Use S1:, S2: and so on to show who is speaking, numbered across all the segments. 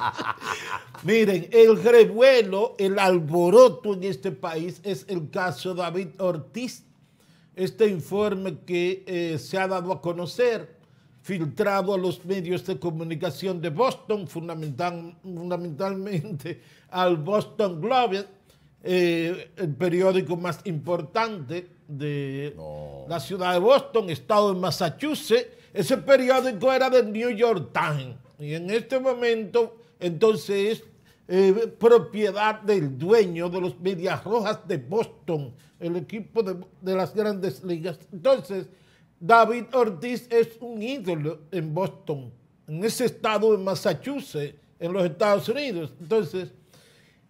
S1: Miren, el revuelo, el alboroto en este país es el caso David Ortiz. Este informe que eh, se ha dado a conocer, filtrado a los medios de comunicación de Boston, fundamentalmente al Boston Globe, eh, el periódico más importante de la ciudad de Boston, estado de Massachusetts. Ese periódico era del New York Times. Y en este momento entonces es eh, propiedad del dueño de los Medias Rojas de Boston, el equipo de, las grandes ligas. Entonces, David Ortiz es un ídolo en Boston, en ese estado de Massachusetts, en los Estados Unidos. Entonces,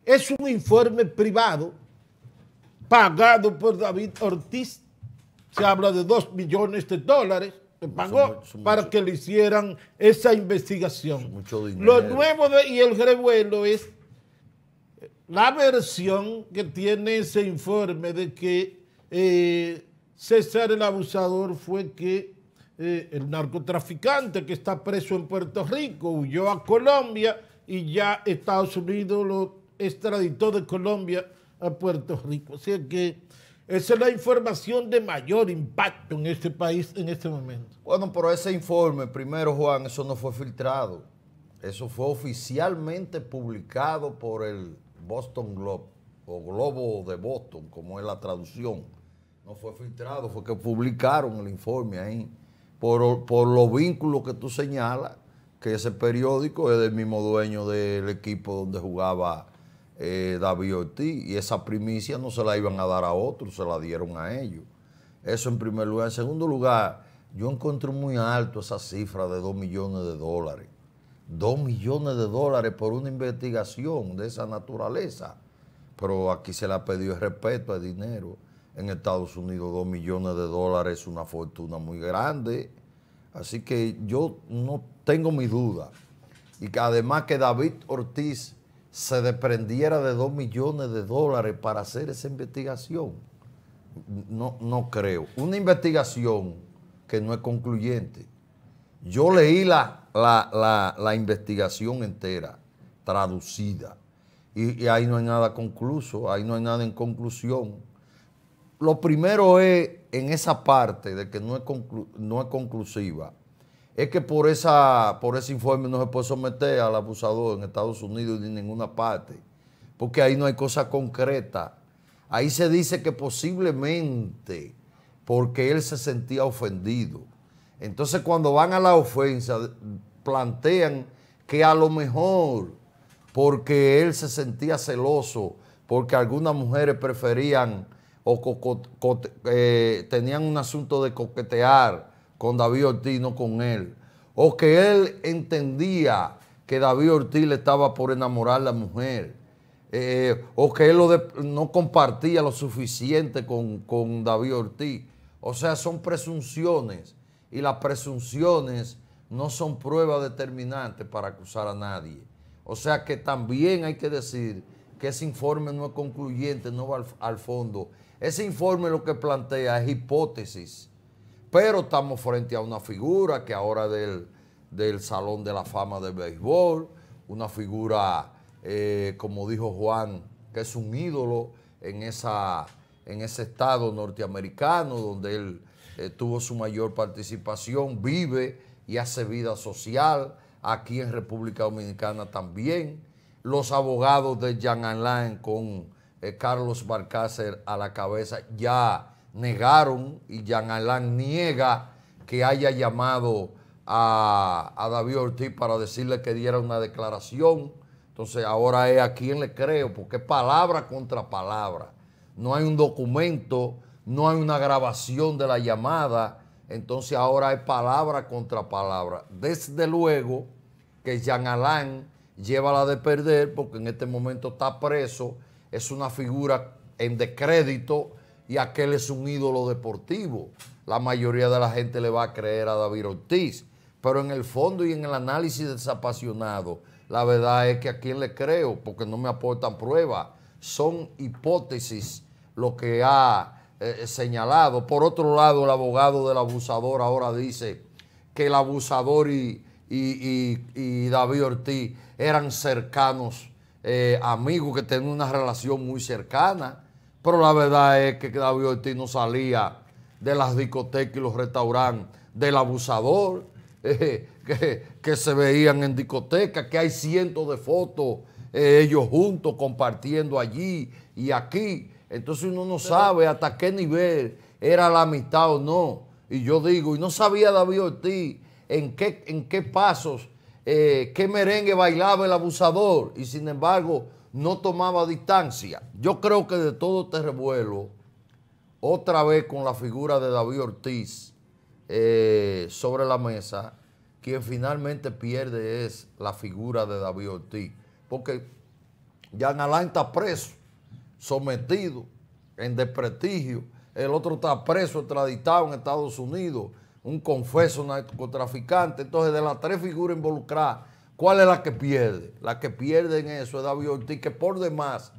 S1: es un informe privado pagado por David Ortiz. Se habla de 2 millones de dólares pagó para que le hicieran esa investigación. Lo nuevo y el revuelo es la versión que tiene ese informe de que eh, César el abusador fue que eh, el narcotraficante que está preso en Puerto Rico huyó a Colombia y ya Estados Unidos lo extraditó de Colombia a Puerto Rico. O sea que esa es la información de mayor impacto en este país en este momento. Bueno, pero ese informe, primero Juan, eso no fue filtrado. Eso fue
S2: oficialmente publicado por el Boston Globe, o Globo de Boston, como es la traducción. No fue filtrado, fue que publicaron el informe ahí. Por, los vínculos que tú señalas, que ese periódico es del mismo dueño del equipo donde jugaba eh, David Ortiz, y esa primicia no se la iban a dar a otros, se la dieron a ellos. Eso en primer lugar. En segundo lugar, yo encuentro muy alto esa cifra de 2 millones de dólares. 2 millones de dólares por una investigación de esa naturaleza. Pero aquí se ha pedido el respeto El dinero. En Estados Unidos 2 millones de dólares es una fortuna muy grande. Así que yo no tengo mi duda. Y que además que David Ortiz se desprendiera de dos millones de dólares para hacer esa investigación. No, no creo. Una investigación que no es concluyente. Yo leí la, la, investigación entera, traducida, y, ahí no hay nada concluso, ahí no hay nada en conclusión. Lo primero es, en esa parte de que no es, no es conclusiva, es que por, esa, por ese informe no se puede someter al abusador en Estados Unidos ni en ninguna parte, porque ahí no hay cosa concreta. Ahí se dice que posiblemente porque él se sentía ofendido. Entonces cuando van a la ofensa plantean que a lo mejor porque él se sentía celoso, porque algunas mujeres preferían o eh, tenían un asunto de coquetear con David Ortiz, no con él. O que él entendía que David Ortiz le estaba por enamorar a la mujer. Eh, o que él no compartía lo suficiente con, David Ortiz. O sea, son presunciones. Y las presunciones no son prueba determinante para acusar a nadie. O sea que también hay que decir que ese informe no es concluyente, no va al fondo. Ese informe lo que plantea es hipótesis pero estamos frente a una figura que ahora del, del Salón de la Fama del Béisbol, una figura, eh, como dijo Juan, que es un ídolo en, esa, en ese estado norteamericano donde él eh, tuvo su mayor participación, vive y hace vida social, aquí en República Dominicana también, los abogados de Jan Alain con eh, Carlos Barcácer a la cabeza ya negaron y Jean Alain niega que haya llamado a, David Ortiz para decirle que diera una declaración. Entonces ahora es a quién le creo, porque es palabra contra palabra. No hay un documento, no hay una grabación de la llamada. Entonces ahora es palabra contra palabra. Desde luego que Jean Alain lleva la de perder porque en este momento está preso. Es una figura en descrédito y aquel es un ídolo deportivo. La mayoría de la gente le va a creer a David Ortiz, pero en el fondo y en el análisis desapasionado, la verdad es que a quién le creo, porque no me aportan pruebas. Son hipótesis lo que ha eh, señalado. Por otro lado, el abogado del abusador ahora dice que el abusador y, David Ortiz eran cercanos, eh, amigos que tenían una relación muy cercana. Pero la verdad es que David Ortiz no salía de las discotecas y los restaurantes del abusador, eh, que, se veían en discotecas, que hay cientos de fotos eh, ellos juntos compartiendo allí y aquí. Entonces uno no sabe hasta qué nivel era la amistad o no. Y yo digo, y no sabía David Ortiz en qué, en qué pasos, eh, qué merengue bailaba el abusador. Y sin embargo, no tomaba distancia. Yo creo que de todo este revuelo, otra vez con la figura de David Ortiz eh, sobre la mesa, quien finalmente pierde es la figura de David Ortiz. Porque Jan Alain está preso, sometido, en desprestigio. El otro está preso, extraditado en Estados Unidos, un confeso narcotraficante. Entonces, de las tres figuras involucradas, ¿Cuál es la que pierde? La que pierde en eso es David Ortiz, que por demás,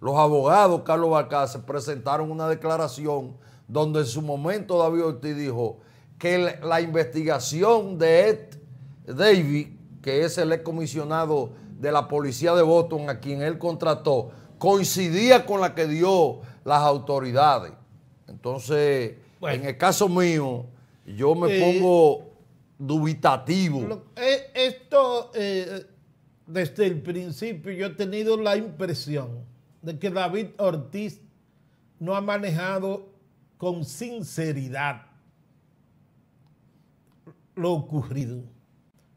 S2: los abogados Carlos se presentaron una declaración donde en su momento David Ortiz dijo que la investigación de Ed que es el excomisionado de la policía de Boston, a quien él contrató, coincidía con la que dio las autoridades. Entonces, en el caso mío, yo me eh, pongo dubitativo.
S1: Eh, esto, eh, desde el principio, yo he tenido la impresión de que David Ortiz no ha manejado con sinceridad lo ocurrido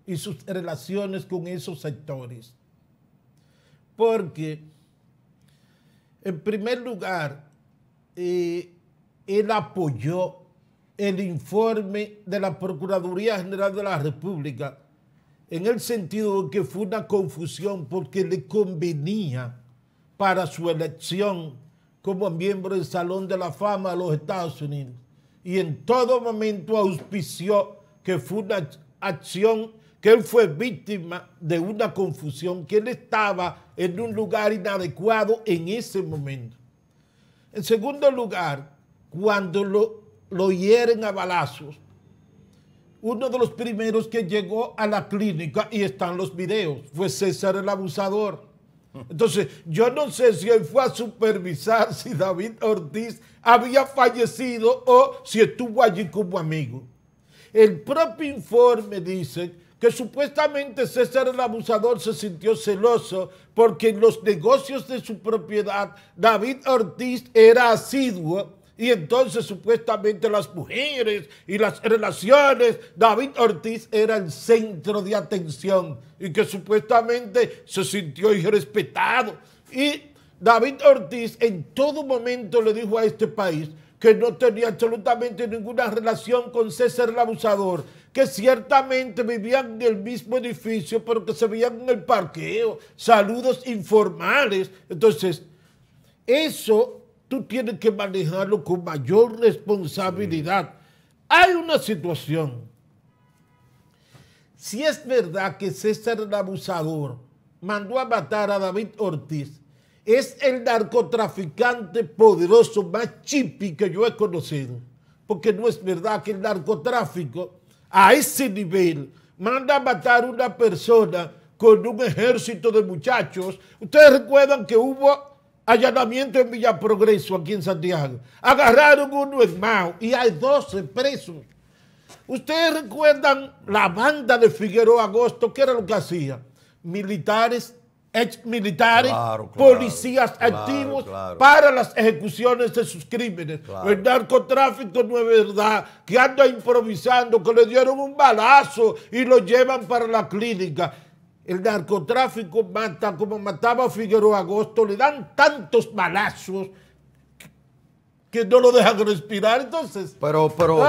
S1: y sus relaciones con esos sectores. Porque, en primer lugar, eh, él apoyó el informe de la Procuraduría General de la República en el sentido de que fue una confusión porque le convenía para su elección como miembro del Salón de la Fama de los Estados Unidos. Y en todo momento auspició que fue una acción, que él fue víctima de una confusión, que él estaba en un lugar inadecuado en ese momento. En segundo lugar, cuando lo lo hieren a balazos. Uno de los primeros que llegó a la clínica, y están los videos, fue César el abusador. Entonces, yo no sé si él fue a supervisar si David Ortiz había fallecido o si estuvo allí como amigo. El propio informe dice que supuestamente César el abusador se sintió celoso porque en los negocios de su propiedad David Ortiz era asiduo y entonces supuestamente las mujeres y las relaciones, David Ortiz era el centro de atención y que supuestamente se sintió irrespetado. Y David Ortiz en todo momento le dijo a este país que no tenía absolutamente ninguna relación con César el abusador, que ciertamente vivían en el mismo edificio, pero que se veían en el parqueo, saludos informales. Entonces, eso tú tienes que manejarlo con mayor responsabilidad. Hay una situación. Si es verdad que César el abusador mandó a matar a David Ortiz, es el narcotraficante poderoso más chipi que yo he conocido. Porque no es verdad que el narcotráfico a ese nivel manda a matar a una persona con un ejército de muchachos. Ustedes recuerdan que hubo allanamiento en Villa Progreso, aquí en Santiago. Agarraron uno en Mao y hay 12 presos. Ustedes recuerdan la banda de Figueroa Agosto, ¿qué era lo que hacía? Militares, ex militares, policías activos para las ejecuciones de sus crímenes. El narcotráfico no es verdad, que anda improvisando, que le dieron un balazo y lo llevan para la clínica. El narcotráfico mata como mataba a Figueroa Agosto, le dan tantos balazos que no lo dejan respirar. Entonces, pero, pero,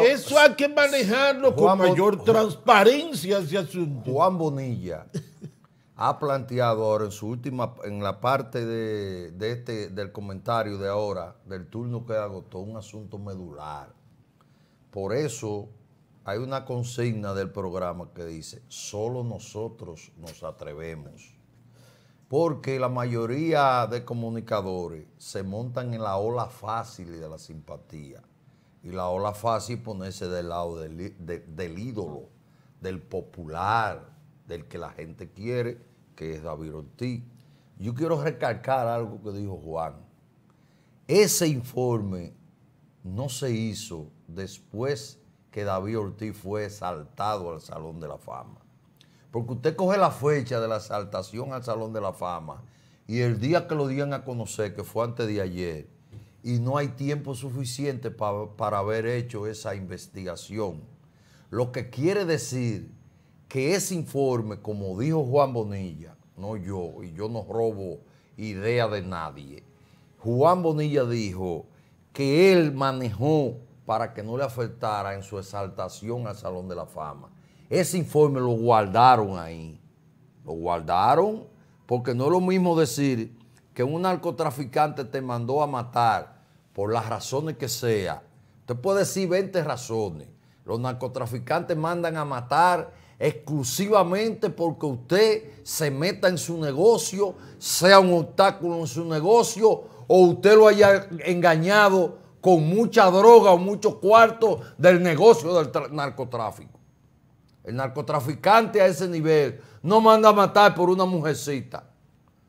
S1: eso hay que manejarlo con mayor transparencia ese asunto. Juan Bonilla ha
S2: planteado ahora en su última, en la parte este, del comentario de ahora, del turno que agotó, un asunto medular. Por eso hay una consigna del programa que dice, solo nosotros nos atrevemos. Porque la mayoría de comunicadores se montan en la ola fácil de la simpatía. Y la ola fácil ponerse del lado del, ídolo, del popular, del que la gente quiere, que es David Ortiz. Yo quiero recalcar algo que dijo Juan. Ese informe no se hizo después que David Ortiz fue saltado al Salón de la Fama. Porque usted coge la fecha de la saltación al Salón de la Fama y el día que lo dieron a conocer, que fue antes de ayer, y no hay tiempo suficiente para haber hecho esa investigación. Lo que quiere decir que ese informe, como dijo Juan Bonilla, no yo, y yo no robo idea de nadie, Juan Bonilla dijo que él manejó para que no le afectara en su exaltación al Salón de la Fama. Ese informe lo guardaron ahí. Lo guardaron porque no es lo mismo decir que un narcotraficante te mandó a matar por las razones que sea. Usted puede decir 20 razones. Los narcotraficantes mandan a matar exclusivamente porque usted se meta en su negocio, sea un obstáculo en su negocio o usted lo haya engañado con mucha droga o muchos cuartos del negocio del narcotráfico. El narcotraficante a ese nivel no manda a matar por una mujercita.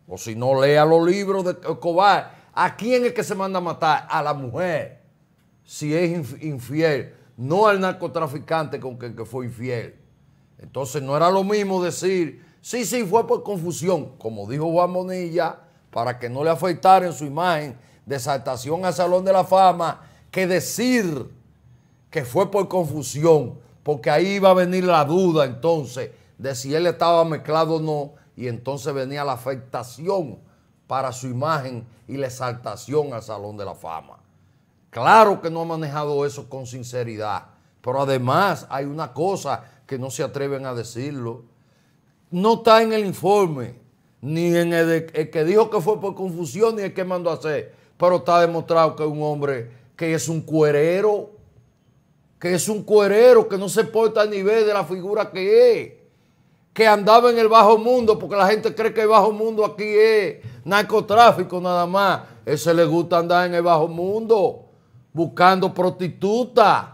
S2: O si no, lea los libros de Escobar. ¿A quién es que se manda a matar? A la mujer. Si es infiel. No al narcotraficante con el que fue infiel. Entonces no era lo mismo decir, sí, sí, fue por confusión. Como dijo Juan Bonilla, para que no le afectara en su imagen de al Salón de la Fama que decir que fue por confusión, porque ahí iba a venir la duda entonces de si él estaba mezclado o no, y entonces venía la afectación para su imagen y la exaltación al Salón de la Fama. Claro que no ha manejado eso con sinceridad, pero además hay una cosa que no se atreven a decirlo. No está en el informe, ni en el, que dijo que fue por confusión, ni el que mandó a hacer pero está demostrado que es un hombre que es un cuerero, que es un cuerero, que no se porta al nivel de la figura que es, que andaba en el bajo mundo, porque la gente cree que el bajo mundo aquí es narcotráfico nada más. Ese le gusta andar en el bajo mundo, buscando prostitutas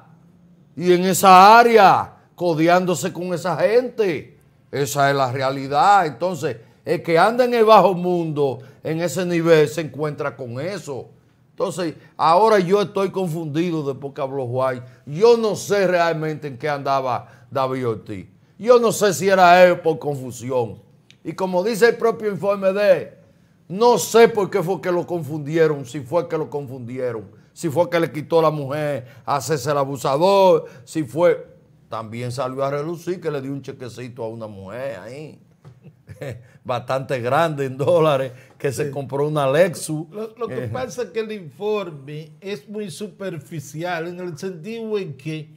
S2: y en esa área, codeándose con esa gente. Esa es la realidad. Entonces, el que anda en el bajo mundo, en ese nivel, se encuentra con eso. Entonces, ahora yo estoy confundido después que habló White. Yo no sé realmente en qué andaba David Ortiz. Yo no sé si era él por confusión. Y como dice el propio informe de él, no sé por qué fue que lo confundieron, si fue que lo confundieron, si fue que le quitó la mujer a hacerse el abusador, si fue... También salió a relucir que le dio un chequecito a una mujer ahí. bastante grande en dólares, que se compró una Lexus.
S1: Lo, que eh. pasa es que el informe es muy superficial en el sentido en que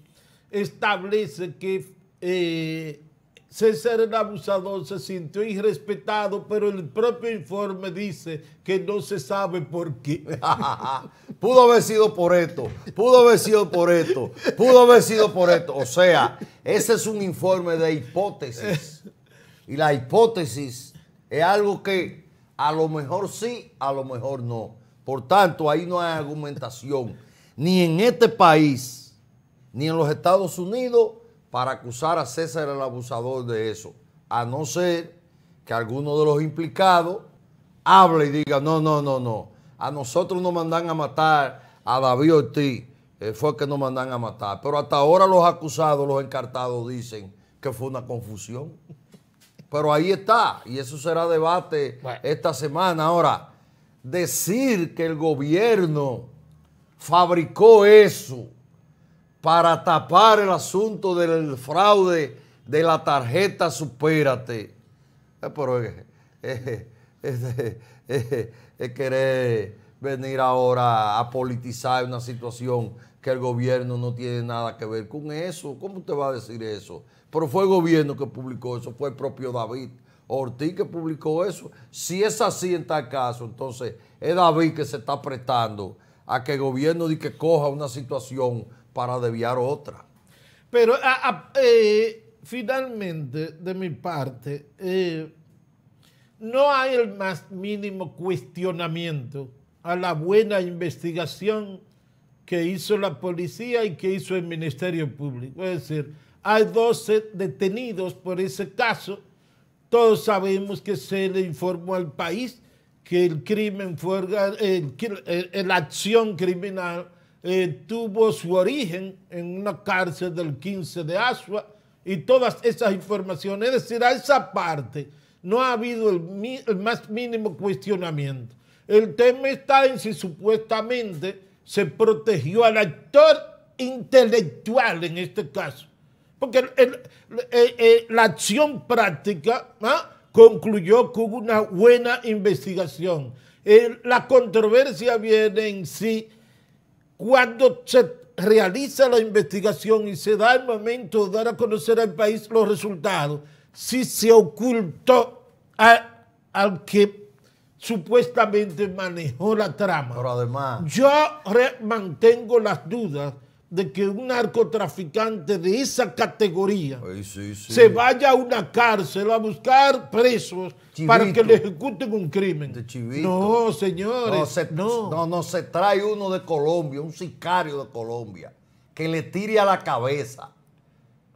S1: establece que eh, César el abusador se sintió irrespetado, pero el propio informe dice que no se sabe por qué. pudo haber sido por esto, pudo haber sido por esto, pudo haber sido por esto. O sea,
S2: ese es un informe de hipótesis. Y la hipótesis es algo que a lo mejor sí, a lo mejor no. Por tanto, ahí no hay argumentación, ni en este país, ni en los Estados Unidos, para acusar a César el abusador de eso. A no ser que alguno de los implicados hable y diga, no, no, no, no. A nosotros nos mandan a matar a David Ortiz. Eh, fue que nos mandan a matar. Pero hasta ahora los acusados, los encartados, dicen que fue una confusión. Pero ahí está, y eso será debate esta semana. Ahora, decir que el gobierno fabricó eso para tapar el asunto del fraude de la tarjeta Supérate, eh, pero es querer venir ahora a politizar una situación que el gobierno no tiene nada que ver con eso. ¿Cómo te va a decir eso? Pero fue el gobierno que publicó eso, fue el propio David Ortiz que publicó eso. Si es así en tal caso, entonces es David que se está prestando a que el gobierno que coja una situación para desviar otra. Pero
S1: eh, finalmente, de mi parte, eh, no hay el más mínimo cuestionamiento a la buena investigación que hizo la policía y que hizo el Ministerio Público. Es decir, hay 12 eh, detenidos por ese caso. Todos sabemos que se le informó al país que el crimen fue, la acción criminal eh, tuvo su origen en una cárcel del 15 de Asua y todas esas informaciones. Es decir, a esa parte no ha habido el más mínimo cuestionamiento. El tema está en si supuestamente se protegió al actor intelectual en este caso. Porque la acción práctica ¿ah? concluyó con una buena investigación. la controversia viene en sí cuando se realiza la investigación y se da el momento de dar a conocer al país los resultados, si se ocultó al que supuestamente manejó la trama. además... Yo mantengo las dudas de que un narcotraficante de esa categoría se vaya a una cárcel a buscar presos para que le ejecuten un crimen. De no, señores. No, no. se trae uno
S2: de Colombia, un sicario de Colombia, que le tire a la cabeza.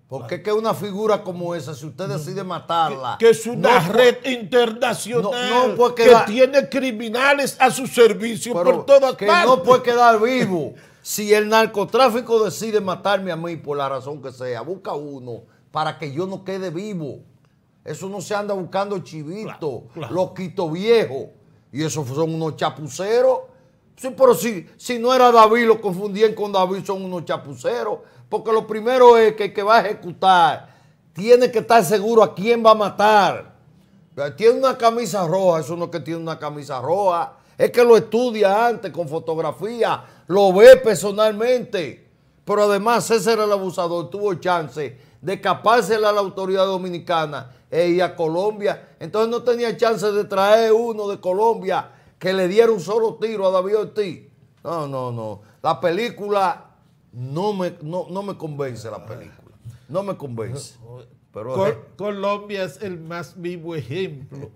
S2: Porque que una figura como esa, si usted decide matarla. Que, es una red
S1: internacional que tiene criminales a su servicio por todo que Que no puede
S2: quedar vivo. Si el narcotráfico decide matarme a mí por la razón que sea, busca uno para que yo no quede vivo. Eso no se anda buscando chivito, loquito viejo. Y esos son unos chapuceros. Sí, pero si, si no era David, lo confundían con David, son unos chapuceros. Porque lo primero es que el que va a ejecutar tiene que estar seguro a quién va a matar. Tiene una camisa roja, eso no es que tiene una camisa roja. Es que lo estudia antes con fotografía, lo ve personalmente. Pero además ese era el abusador tuvo chance de escaparse a la autoridad dominicana e a Colombia. Entonces no tenía chance de traer uno de Colombia que le diera un solo tiro a David Ortiz. No, no, no. La película no me, no, me convence, la película.
S1: No me convence. Pero Colombia es el más vivo ejemplo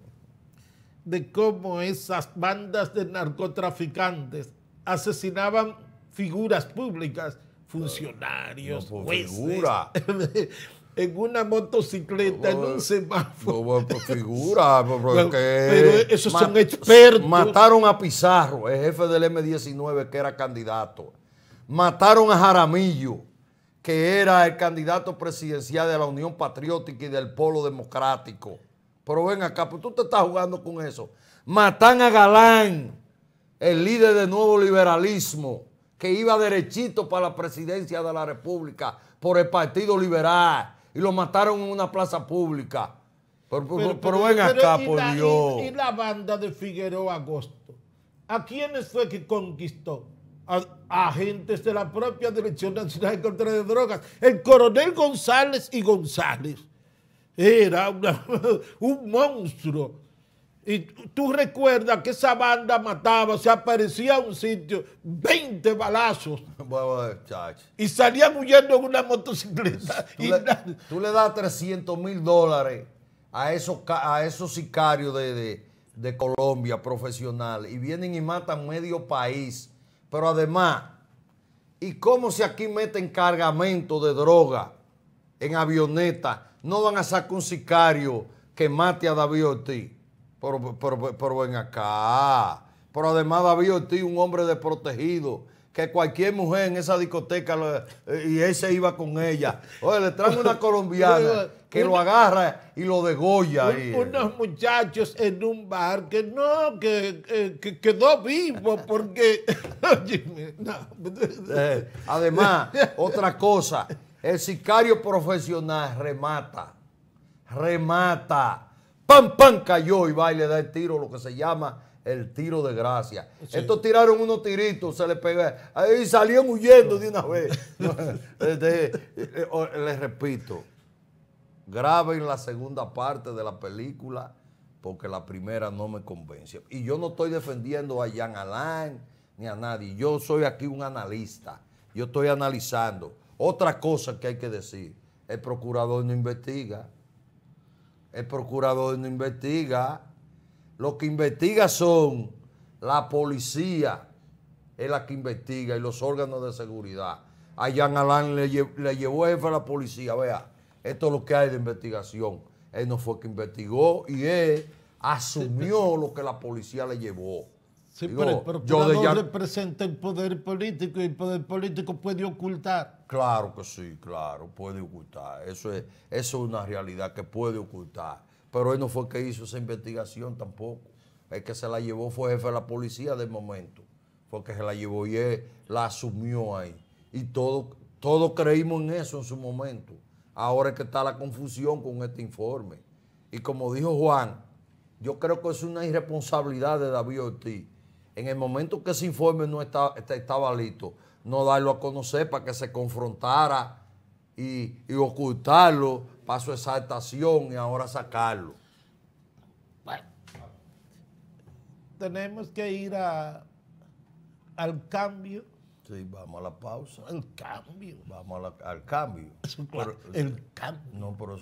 S1: de cómo esas bandas de narcotraficantes asesinaban figuras públicas, funcionarios, figura. en una motocicleta, en un semáforo. figura, pero esos son expertos. Mataron
S2: a Pizarro, el jefe del M19 que era candidato. Mataron a Jaramillo, que era el candidato presidencial de la Unión Patriótica y del Polo Democrático. Pero ven acá, pues tú te estás jugando con eso. Matan a Galán el líder del nuevo liberalismo, que iba derechito para la presidencia de la República por el Partido Liberal y lo mataron en una plaza pública. Pero, ven acá, por Dios. Y,
S1: la banda de Figueroa Agosto? ¿A quiénes fue que conquistó? A, agentes de la propia Dirección Nacional de Contra de Drogas. El coronel González y González era un monstruo y tú recuerdas que esa banda mataba, se aparecía a un sitio, 20 balazos. y salían huyendo en una motocicleta.
S2: Tú, le, das 300 mil dólares a esos, a esos sicarios de, Colombia profesionales y vienen y matan medio país. Pero además, ¿y cómo si aquí meten cargamento de droga en avioneta? No van a sacar un sicario que mate a David Ortiz. Pero, ven acá. Pero además había Ortiz, un hombre desprotegido, que cualquier mujer en esa discoteca eh, y ese iba con ella. Oye, le traen una colombiana que lo agarra y lo degolla. Eh.
S1: unos muchachos en un bar que no, que, eh, que, quedó vivo porque...
S2: además, otra cosa,
S1: el sicario
S2: profesional remata, remata Pan pan cayó y va y le da el tiro, lo que se llama el tiro de gracia. Estos tiraron unos tiritos, se le pegó, y salieron huyendo de una vez. Eh, oh, les repito, graben la segunda parte de la película porque la primera no me convence. Y yo no estoy defendiendo a Jean Alain ni a nadie. Yo soy aquí un analista. Yo estoy analizando. Otra cosa que hay que decir, el procurador no investiga. El procurador no investiga. Lo que investiga son la policía, es la que investiga, y los órganos de seguridad. A Jean Alain le, llevó jefe a la policía, vea, esto es lo que hay de investigación. Él no fue que investigó y él asumió lo que la policía le llevó pero el ya...
S1: representa el poder político y el poder político puede ocultar.
S2: Claro que sí, claro, puede ocultar. Eso es, es una realidad que puede ocultar. Pero él no fue que hizo esa investigación tampoco. El que se la llevó fue jefe de la policía del momento. Fue que se la llevó y él la asumió ahí. Y todos todo creímos en eso en su momento. Ahora es que está la confusión con este informe. Y como dijo Juan, yo creo que es una irresponsabilidad de David Ortiz en el momento que ese informe no está, estaba listo, no darlo a conocer para que se confrontara y, ocultarlo para su exaltación y ahora sacarlo.
S1: Bueno, tenemos que ir a, al cambio. Sí, vamos a la pausa. Al cambio. Vamos al cambio. el
S2: cambio. No, pero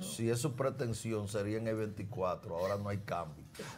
S2: si es su pretensión sería en el 24, ahora no hay cambio.